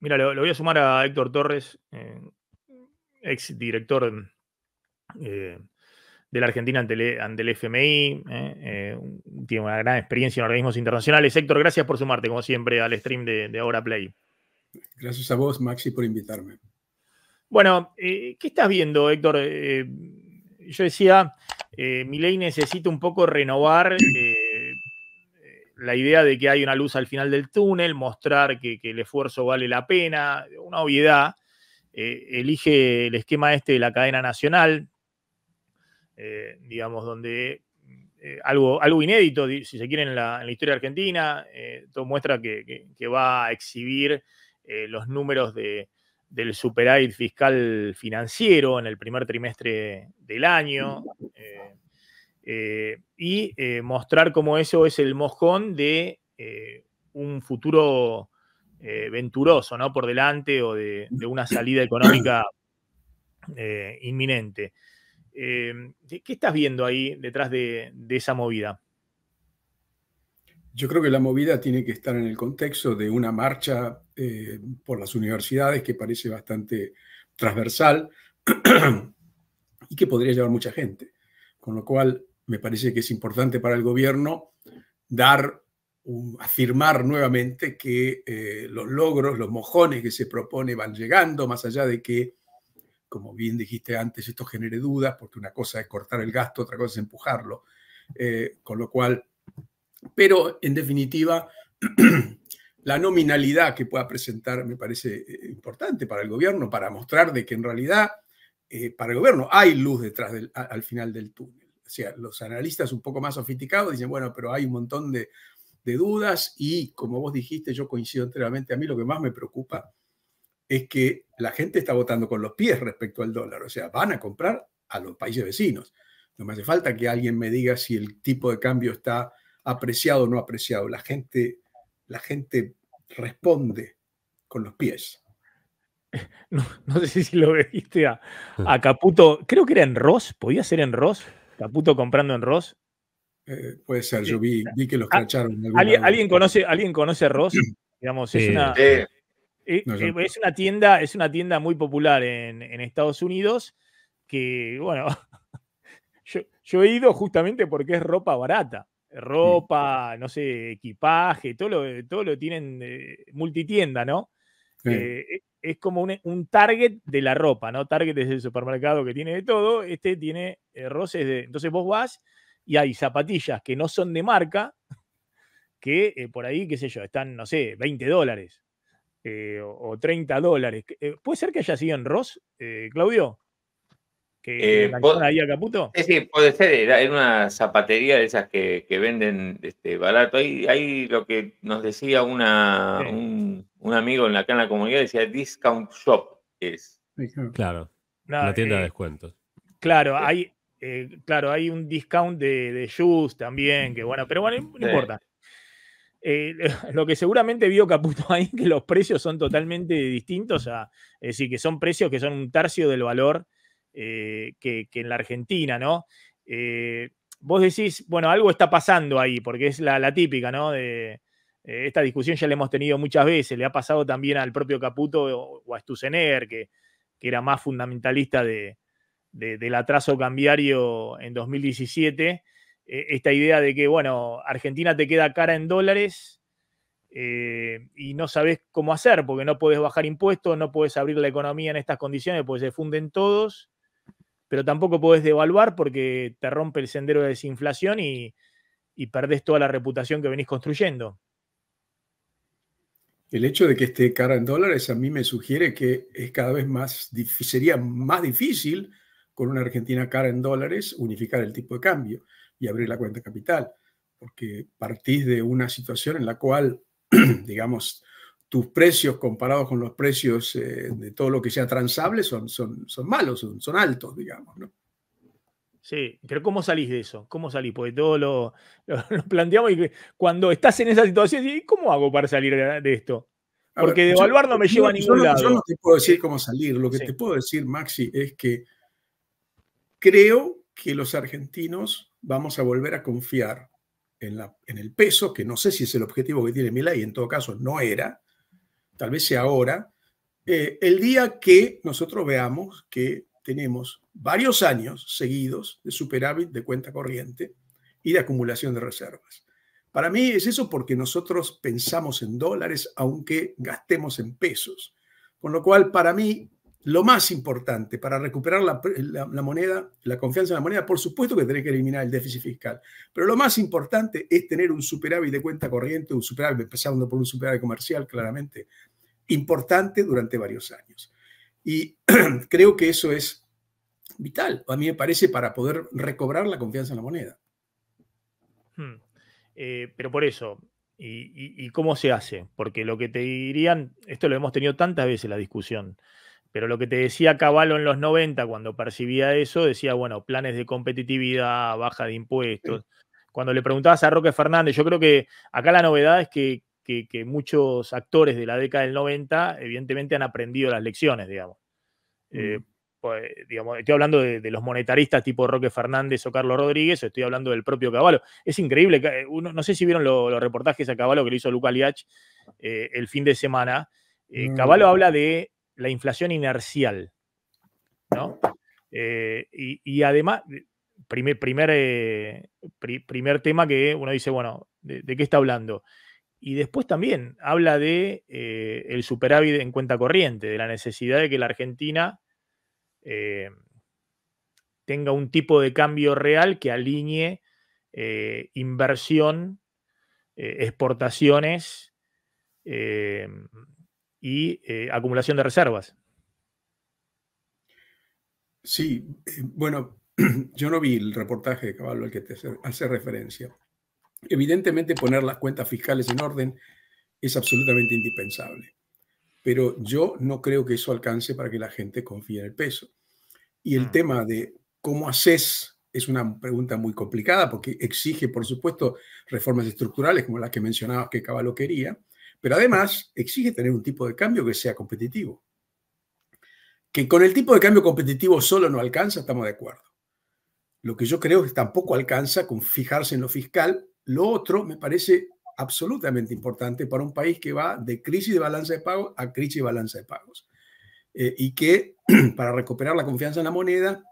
Mira, lo, voy a sumar a Héctor Torres, eh, ex director eh, de la Argentina ante, el FMI. Eh, tiene una gran experiencia en organismos internacionales. Héctor, gracias por sumarte, como siempre, al stream de, Ahora Play. Gracias a vos, Maxi, por invitarme. Bueno, ¿qué estás viendo, Héctor? yo decía, mi ley necesita un poco renovar la idea de que hay una luz al final del túnel, mostrar que, el esfuerzo vale la pena, una obviedad. Eh, elige el esquema este de la cadena nacional, eh, digamos, donde eh, algo, algo inédito, si se quiere, en la, historia argentina, todo muestra que, va a exhibir los números del superávit fiscal financiero en el primer trimestre del año. Eh, y eh, mostrar cómo eso es el mojón de eh, un futuro venturoso, ¿no? Por delante o de, una salida económica inminente. ¿Qué estás viendo ahí detrás de, esa movida? Yo creo que la movida tiene que estar en el contexto de una marcha por las universidades que parece bastante transversal y que podría llevar mucha gente. Con lo cual, me parece que es importante para el gobierno dar, afirmar nuevamente que eh, los logros, los mojones que se propone van llegando, más allá de que, como bien dijiste antes, esto genere dudas, porque una cosa es cortar el gasto, otra cosa es empujarlo, eh, con lo cual, pero en definitiva, la nominalidad que pueda presentar me parece eh, importante para el gobierno, para mostrar de que en realidad, para el gobierno, hay luz detrás al final del túnel o sea, los analistas un poco más sofisticados dicen, bueno, pero hay un montón de, dudas y como vos dijiste, yo coincido enteramente, a mí lo que más me preocupa es que la gente está votando con los pies respecto al dólar, o sea, van a comprar a los países vecinos. No me hace falta que alguien me diga si el tipo de cambio está apreciado o no apreciado. La gente, la gente responde con los pies. No, sé si lo viste a, a, Caputo, creo que era en Ross, podía ser en Ross, Caputo comprando en Ross. Eh, puede ser, yo vi, que los ah, cacharon. ¿Alguien, conoce, ¿Alguien conoce Ross? Digamos, eh, eh, es, una, tienda, es una tienda muy popular en, Estados Unidos que, bueno, yo, he ido justamente porque es ropa barata. Ropa, no sé, equipaje, todo lo, todo lo tienen multitienda, ¿no? Eh, e, es como un, target de la ropa, ¿no? Target es el supermercado que tiene de todo. Este tiene eh, roces de. Entonces vos vas y hay zapatillas que no son de marca, que eh, por ahí, qué sé yo, están, no sé, 20 dólares o, o, 30 dólares. ¿Puede ser que haya sido en Ross, Claudio? que eh, Caputo? Sí, puede ser, era, una zapatería de esas que, venden este, barato. Ahí, ahí, lo que nos decía una, un, amigo en la, acá en la comunidad, decía discount shop, es. Claro, la tienda eh, de descuentos. Claro, hay, eh, claro, hay un discount de, de shoes también, que bueno, pero bueno, no importa. lo que seguramente vio Caputo ahí, que los precios son totalmente distintos, es decir, que son precios que son un tercio del valor eh, que, en la Argentina, ¿no? Eh, vos decís, bueno, algo está pasando ahí, porque es la, típica, ¿no? De, eh, esta discusión ya la hemos tenido muchas veces, le ha pasado también al propio Caputo o, a Stusener, que, era más fundamentalista del atraso cambiario en 2017, esta idea de que, bueno, Argentina te queda cara en dólares. y no sabes cómo hacer, porque no puedes bajar impuestos, no puedes abrir la economía en estas condiciones, pues se funden todos pero tampoco podés devaluar porque te rompe el sendero de desinflación y, y perdés toda la reputación que venís construyendo. El hecho de que esté cara en dólares a mí me sugiere que es cada vez más sería más difícil con una Argentina cara en dólares unificar el tipo de cambio y abrir la cuenta capital, porque partís de una situación en la cual, digamos, tus precios comparados con los precios eh, de todo lo que sea transable son, son, son malos, son, altos, digamos, ¿no? Sí, pero ¿cómo salís de eso? ¿Cómo salís? Porque todo lo, planteamos y cuando estás en esa situación, ¿y ¿cómo hago para salir de esto? Porque devaluar no me lleva a ningún lado. Yo no te puedo decir cómo salir. Lo que te puedo decir, Maxi, es que creo que los argentinos vamos a volver a confiar en, el peso, que no sé si es el objetivo que tiene y en todo caso no era, tal vez sea ahora, eh, el día que nosotros veamos que tenemos varios años seguidos de superávit de cuenta corriente y de acumulación de reservas. Para mí es eso porque nosotros pensamos en dólares aunque gastemos en pesos. Con lo cual, para mí, lo más importante para recuperar la, moneda, la confianza en la moneda, por supuesto que tenés que eliminar el déficit fiscal, pero lo más importante es tener un superávit de cuenta corriente, un superávit, empezando por un superávit comercial, claramente, importante durante varios años. Y creo que eso es vital, a mí me parece, para poder recobrar la confianza en la moneda. Hmm. Eh, pero por eso, ¿y, cómo se hace? Porque lo que te dirían, esto lo hemos tenido tantas veces la discusión, pero lo que te decía Caballo en los 90, cuando percibía eso, decía, bueno, planes de competitividad, baja de impuestos. Cuando le preguntabas a Roque Fernández, yo creo que acá la novedad es que que, muchos actores de la década del 90 evidentemente han aprendido las lecciones, digamos. Eh, mm. pues, estoy hablando de, los monetaristas tipo Roque Fernández o Carlos Rodríguez, estoy hablando del propio Caballo. Es increíble, eh, uno, no sé si vieron los reportajes a Caballo que le hizo Luca Liach eh, el fin de semana. Eh, Caballo mm. habla de la inflación inercial, ¿no? Y, además, primer, primer, primer tema que uno dice, bueno, de qué está hablando? Y después también habla de eh, el superávit en cuenta corriente, de la necesidad de que la Argentina eh, tenga un tipo de cambio real que alinee eh, inversión, exportaciones y acumulación de reservas. Sí, bueno, yo no vi el reportaje, Caballo, al que te hace referencia. Evidentemente poner las cuentas fiscales en orden es absolutamente indispensable, pero yo no creo que eso alcance para que la gente confíe en el peso. Y el mm. tema de cómo haces es una pregunta muy complicada porque exige, por supuesto, reformas estructurales como las que mencionabas que Caballo quería, pero además exige tener un tipo de cambio que sea competitivo. Que con el tipo de cambio competitivo solo no alcanza, estamos de acuerdo. Lo que yo creo es que tampoco alcanza con fijarse en lo fiscal lo otro me parece absolutamente importante para un país que va de crisis de balanza de pagos a crisis de balanza de pagos eh, y que para recuperar la confianza en la moneda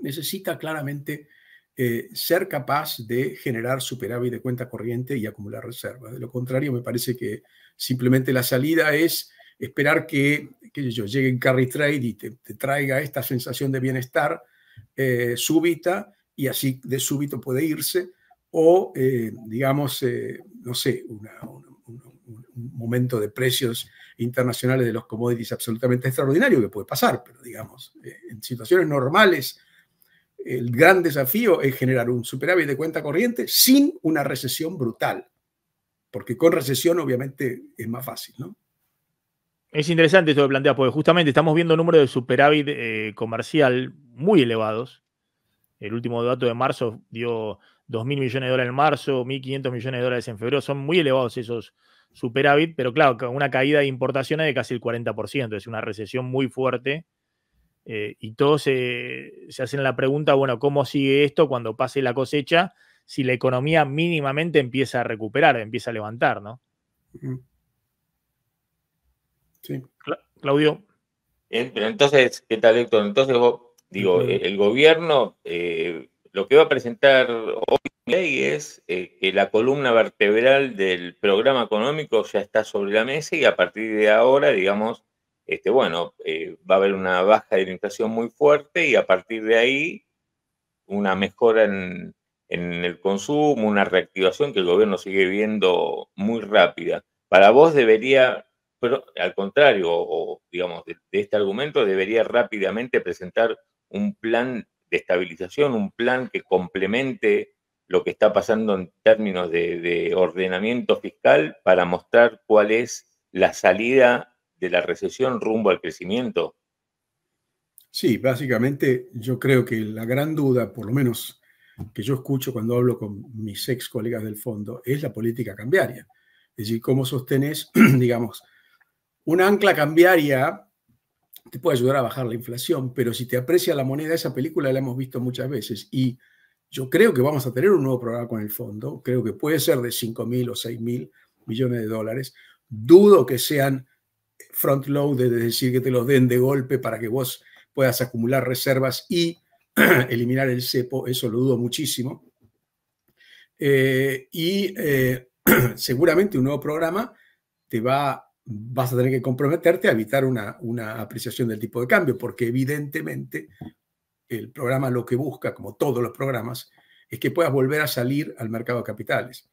necesita claramente eh, ser capaz de generar superávit de cuenta corriente y acumular reservas. De lo contrario, me parece que simplemente la salida es esperar que, que yo, llegue en carry trade y te, traiga esta sensación de bienestar eh, súbita y así de súbito puede irse o, eh, digamos, eh, no sé, un, momento de precios internacionales de los commodities absolutamente extraordinario que puede pasar, pero digamos, eh, en situaciones normales, el gran desafío es generar un superávit de cuenta corriente sin una recesión brutal, porque con recesión obviamente es más fácil, ¿no? Es interesante esto que plantea, porque justamente estamos viendo números de superávit comercial muy elevados. El último dato de marzo dio 2.000 millones de dólares en marzo, 1.500 millones de dólares en febrero, son muy elevados esos superávit, pero claro, una caída de importaciones de casi el 40%, es una recesión muy fuerte. Eh, y todos eh, se, hacen la pregunta, bueno, ¿cómo sigue esto cuando pase la cosecha? Si la economía mínimamente empieza a recuperar, empieza a levantar, ¿no? Sí. Claudio. Entonces, ¿qué tal, Héctor? Entonces, digo, el gobierno eh, lo que va a presentar hoy es eh, que la columna vertebral del programa económico ya está sobre la mesa y a partir de ahora, digamos, este, bueno, eh, va a haber una baja de la inflación muy fuerte y a partir de ahí una mejora en, el consumo, una reactivación que el gobierno sigue viendo muy rápida. Para vos debería, pero al contrario, digamos, de este argumento, debería rápidamente presentar un plan de estabilización, un plan que complemente lo que está pasando en términos de, ordenamiento fiscal para mostrar cuál es la salida de la recesión rumbo al crecimiento? Sí, básicamente yo creo que la gran duda, por lo menos que yo escucho cuando hablo con mis ex colegas del fondo, es la política cambiaria. Es decir, cómo sostenés, digamos, un ancla cambiaria te puede ayudar a bajar la inflación, pero si te aprecia la moneda, esa película la hemos visto muchas veces y yo creo que vamos a tener un nuevo programa con el fondo, creo que puede ser de 5 mil o 6 mil millones de dólares, dudo que sean front load, es decir, que te los den de golpe para que vos puedas acumular reservas y eliminar el cepo, eso lo dudo muchísimo. Eh, y eh, seguramente un nuevo programa te va a vas a tener que comprometerte a evitar una, una apreciación del tipo de cambio, porque evidentemente el programa lo que busca, como todos los programas, es que puedas volver a salir al mercado de capitales.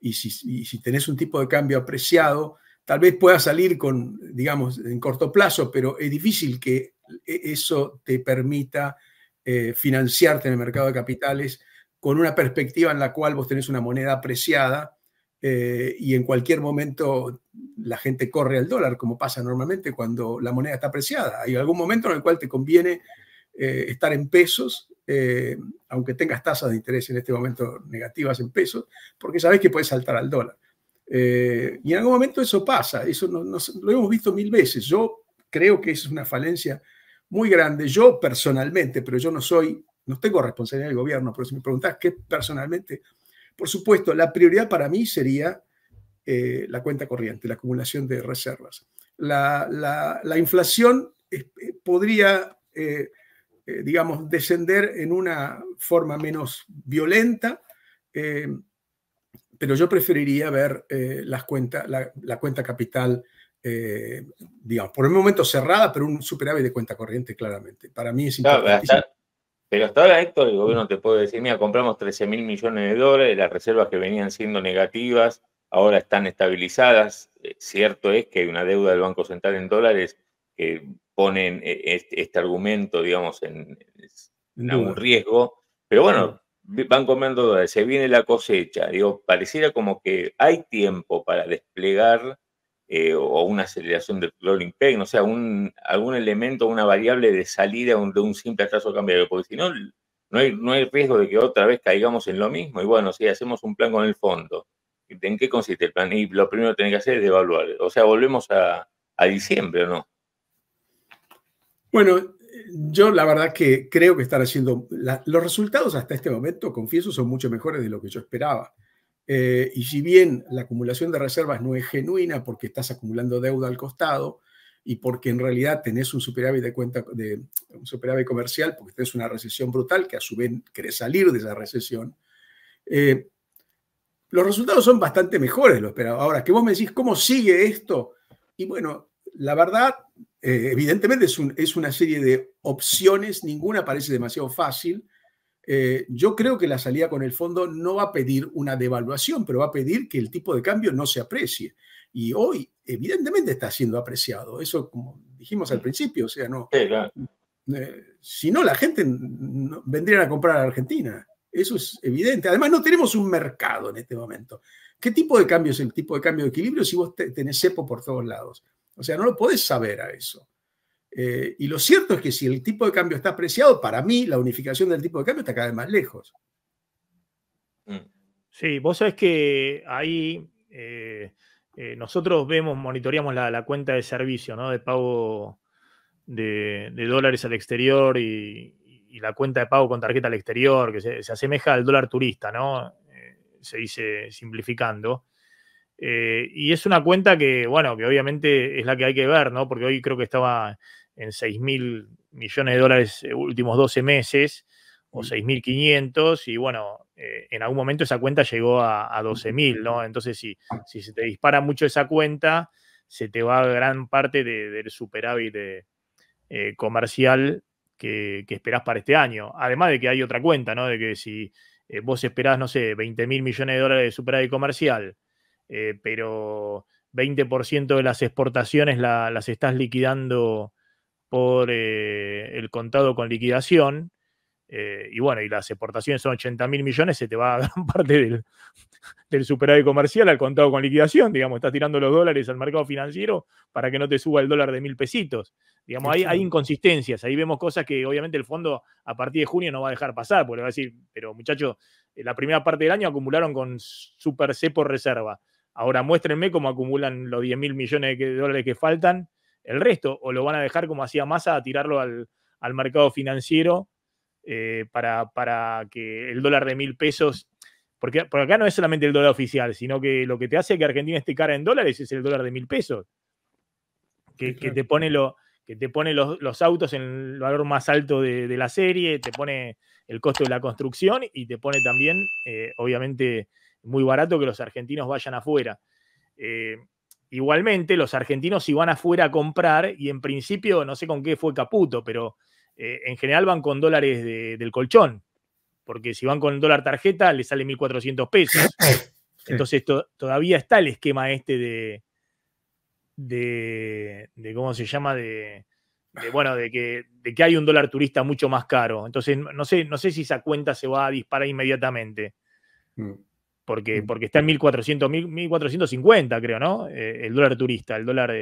Y si, tenés un tipo de cambio apreciado, tal vez puedas salir con, digamos, en corto plazo, pero es difícil que e, eso te permita eh, financiarte en el mercado de capitales con una perspectiva en la cual vos tenés una moneda apreciada eh, y en cualquier momento la gente corre al dólar, como pasa normalmente cuando la moneda está apreciada. Hay algún momento en el cual te conviene eh, estar en pesos, eh, aunque tengas tasas de interés en este momento negativas en pesos, porque sabes que puedes saltar al dólar. y en algún momento eso pasa, eso lo hemos visto mil veces. Yo creo que es una falencia muy grande, yo personalmente, pero yo no soy, no tengo responsabilidad del gobierno, pero si me preguntás qué personalmente por supuesto, la prioridad para mí sería eh, la cuenta corriente, la acumulación de reservas. La, inflación eh, eh, podría, digamos, descender en una forma menos violenta, pero yo preferiría ver las la, cuenta capital, digamos, por el momento cerrada, pero un superávit de cuenta corriente claramente. Para mí es importante. Pero hasta ahora, Héctor, el gobierno te puede decir, mira, compramos 13 mil millones de dólares, las reservas que venían siendo negativas ahora están estabilizadas. Eh, cierto es que hay una deuda del Banco Central en dólares que ponen eh, este, este, argumento, digamos, en, en un riesgo. Pero bueno, van comiendo dólares, se viene la cosecha. Digo, pareciera como que hay tiempo para desplegar eh, o una aceleración del crawling peg, o sea, algún elemento, una variable de salida de un simple atraso cambiario, porque si no, no hay, riesgo de que otra vez caigamos en lo mismo. Y bueno, si hacemos un plan con el fondo, ¿en qué consiste el plan? Y lo primero que tiene que hacer es evaluar. O sea, volvemos a, diciembre, ¿o no? Bueno, yo la verdad que creo que están haciendo, los resultados hasta este momento, confieso, son mucho mejores de lo que yo esperaba. Eh, y si bien la acumulación de reservas no es genuina porque estás acumulando deuda al costado y porque en realidad tenés un superávit de de un comercial porque tenés una recesión brutal que a su vez querés salir de esa recesión, eh, los resultados son bastante mejores de lo esperado. Ahora, que vos me decís, ¿cómo sigue esto? Y bueno, la verdad, eh, evidentemente es, una serie de opciones, ninguna parece demasiado fácil. Eh, yo creo que la salida con el fondo no va a pedir una devaluación, pero va a pedir que el tipo de cambio no se aprecie. Y hoy, evidentemente, está siendo apreciado. Eso, como dijimos al principio, o sea, no. Mm, eh, si no, la gente vendría a comprar a Argentina. Eso es evidente. Además, no tenemos un mercado en este momento. ¿Qué tipo de cambio es el tipo de cambio de equilibrio si vos tenés cepo por todos lados? O sea, no lo podés saber a eso. Eh, y lo cierto es que si el tipo de cambio está apreciado, para mí la unificación del tipo de cambio está cada vez más lejos. Mm. Sí, vos sabés que ahí eh, eh, nosotros vemos, monitoreamos la, cuenta de servicio, ¿no? De pago de, dólares al exterior y, la cuenta de pago con tarjeta al exterior, que se, asemeja al dólar turista, ¿no? se dice simplificando. y es una cuenta que, bueno, que obviamente es la que hay que ver, ¿no? Porque hoy creo que estaba en 6 mil millones de dólares eh, últimos 12 meses o 6.500 y bueno, eh, en algún momento esa cuenta llegó a, a 12.000, ¿no? Entonces si, se te dispara mucho esa cuenta, se te va gran parte del superávit eh, comercial que, esperás para este año. Además de que hay otra cuenta, ¿no? De que si vos esperás, no sé, 20.000 millones de dólares de superávit comercial, pero 20% de las exportaciones las estás liquidando por eh, el contado con liquidación. Eh, y bueno, y las exportaciones son 80 mil millones, se te va a gran parte del, superávit comercial al contado con liquidación, digamos, estás tirando los dólares al mercado financiero para que no te suba el dólar de mil pesitos. Digamos, hay, hay, inconsistencias, ahí vemos cosas que obviamente el fondo a partir de junio no va a dejar pasar, porque va a decir, pero muchachos, eh, la primera parte del año acumularon con super C por reserva. Ahora muéstrenme cómo acumulan los 10 mil millones de dólares que faltan el resto, o lo van a dejar como hacía masa a tirarlo al, mercado financiero eh, para, que el dólar de mil pesos, porque, acá no es solamente el dólar oficial, sino que lo que te hace que Argentina esté cara en dólares es el dólar de mil pesos, que, te pone, lo, que te pone los, autos en el valor más alto de, la serie, te pone el costo de la construcción y te pone también, eh, obviamente, muy barato que los argentinos vayan afuera. Eh, Igualmente, los argentinos si van afuera a comprar, y en principio, no sé con qué fue Caputo, pero eh, en general van con dólares del colchón, porque si van con dólar tarjeta, le sale 1.400 pesos. Entonces, todavía está el esquema este de, de, ¿cómo se llama? De, bueno, de que, de que, hay un dólar turista mucho más caro. Entonces, no sé, no sé si esa cuenta se va a disparar inmediatamente. Mm. Mm. porque, está en 1400, 1450, creo, ¿no? Eh, el dólar turista, el dólar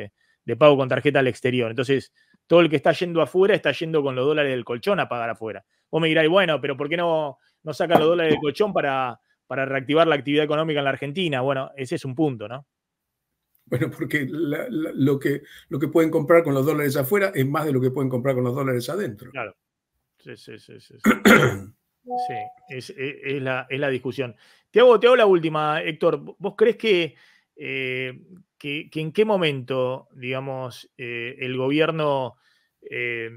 de, pago con tarjeta al exterior. Entonces, todo el que está yendo afuera está yendo con los dólares del colchón a pagar afuera. Vos me dirás, bueno, pero ¿por qué no, no sacan los dólares del colchón para, para reactivar la actividad económica en la Argentina? Bueno, ese es un punto, ¿no? Bueno, porque lo, que, lo que pueden comprar con los dólares afuera es más de lo que pueden comprar con los dólares adentro. Claro. Sí, sí, sí. sí. la, es, la, discusión. Te hago, la última, Héctor. ¿Vos crees eh, que, en qué momento, digamos, eh, el gobierno eh,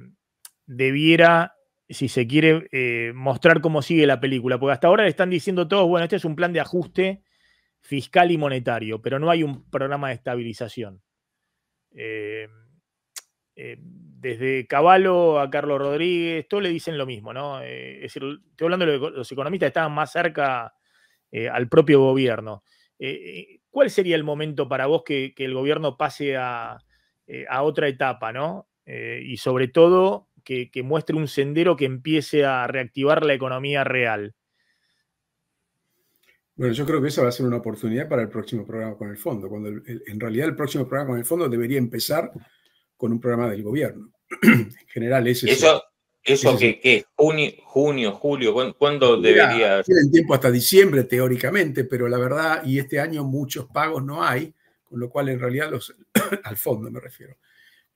debiera, si se quiere, mostrar cómo sigue la película? Porque hasta ahora le están diciendo todos, bueno, este es un plan de ajuste fiscal y monetario, pero no hay un programa de estabilización. desde Caballo a Carlos Rodríguez, todos le dicen lo mismo, ¿no? es estoy hablando de los economistas, que estaban más cerca eh, al propio gobierno. Eh, eh, ¿Cuál sería el momento para vos que, el gobierno pase a, otra etapa, ¿no? y sobre todo que, muestre un sendero que empiece a reactivar la economía real. Bueno, yo creo que esa va a ser una oportunidad para el próximo programa con el fondo, cuando en realidad el próximo programa con el fondo debería empezar con un programa del gobierno. en general, ese eso, ¿Eso que, junio, julio? ¿Cuándo debería...? Tienen tiempo hasta diciembre, teóricamente, pero la verdad, y este año muchos pagos no hay, con lo cual en realidad los... al fondo me refiero.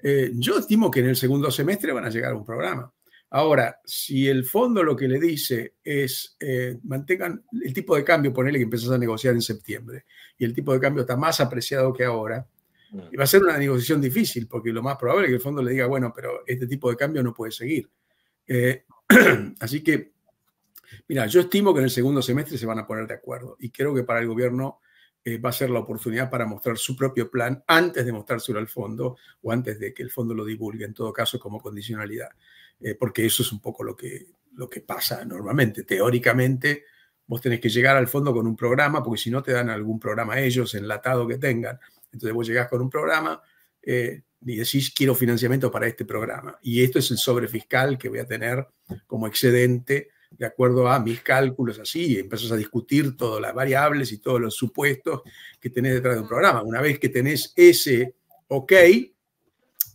Eh, yo estimo que en el segundo semestre van a llegar a un programa. Ahora, si el fondo lo que le dice es eh, mantengan el tipo de cambio, ponele que empezás a negociar en septiembre, y el tipo de cambio está más apreciado que ahora, mm. va a ser una negociación difícil, porque lo más probable es que el fondo le diga, bueno, pero este tipo de cambio no puede seguir. Eh, así que, mira, yo estimo que en el segundo semestre se van a poner de acuerdo y creo que para el gobierno eh, va a ser la oportunidad para mostrar su propio plan antes de mostrárselo al fondo o antes de que el fondo lo divulgue, en todo caso como condicionalidad, eh, porque eso es un poco lo que, lo que pasa normalmente. Teóricamente, vos tenés que llegar al fondo con un programa, porque si no te dan algún programa ellos, enlatado que tengan. Entonces vos llegás con un programa, y decís quiero financiamiento para este programa. Y esto es el sobre fiscal que voy a tener como excedente de acuerdo a mis cálculos así, empezás a discutir todas las variables y todos los supuestos que tenés detrás de un programa. Una vez que tenés ese ok,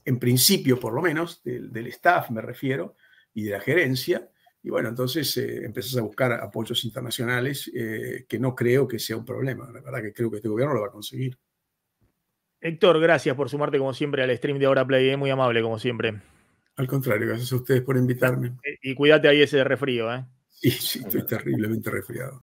en principio por lo menos, del, staff me refiero, y de la gerencia, y bueno, entonces eh, empezás a buscar apoyos internacionales, eh, que no creo que sea un problema, la verdad que creo que este gobierno lo va a conseguir. Héctor, gracias por sumarte como siempre al stream de Ahora Play, eh, muy amable como siempre. Al contrario, gracias a ustedes por invitarme. Eh, y cuídate ahí ese refrío, ¿eh? Sí, sí, estoy terriblemente resfriado.